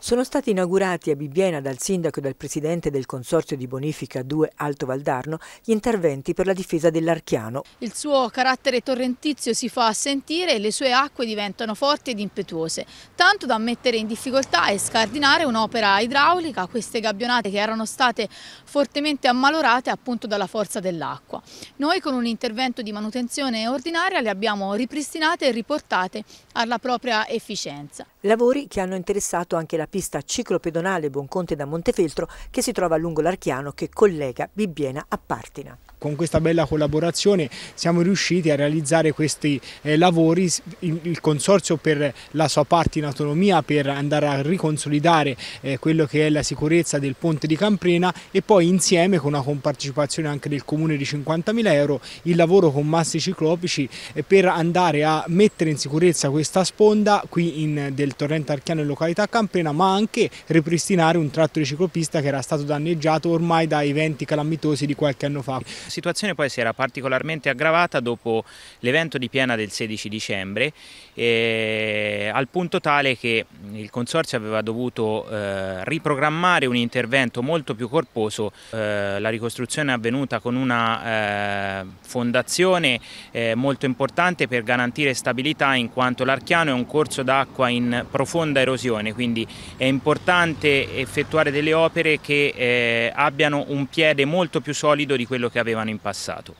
Sono stati inaugurati a Bibbiena dal sindaco e dal presidente del Consorzio di Bonifica 2 Alto Valdarno gli interventi per la difesa dell'Archiano. Il suo carattere torrentizio si fa sentire e le sue acque diventano forti ed impetuose, tanto da mettere in difficoltà e scardinare un'opera idraulica, queste gabbionate che erano state fortemente ammalorate appunto dalla forza dell'acqua. Noi con un intervento di manutenzione ordinaria le abbiamo ripristinate e riportate alla propria efficienza. Lavori che hanno interessato anche la pista ciclopedonale Buonconte da Montefeltro che si trova lungo l'Archiano che collega Bibbiena a Partina. Con questa bella collaborazione siamo riusciti a realizzare questi eh, lavori, il Consorzio per la sua parte in autonomia per andare a riconsolidare eh, quello che è la sicurezza del ponte di Camprena e poi insieme con una compartecipazione anche del Comune di 50.000 euro il lavoro con massi ciclopici eh, per andare a mettere in sicurezza questa sponda qui in, del torrente Archiano in località Camprena ma anche ripristinare un tratto di ciclopista che era stato danneggiato ormai da eventi calamitosi di qualche anno fa. La situazione poi si era particolarmente aggravata dopo l'evento di Piena del 16 dicembre, eh, al punto tale che il Consorzio aveva dovuto eh, riprogrammare un intervento molto più corposo, eh, la ricostruzione è avvenuta con una eh, fondazione eh, molto importante per garantire stabilità in quanto l'Archiano è un corso d'acqua in profonda erosione, quindi è importante effettuare delle opere che eh, abbiano un piede molto più solido di quello che avevano in passato.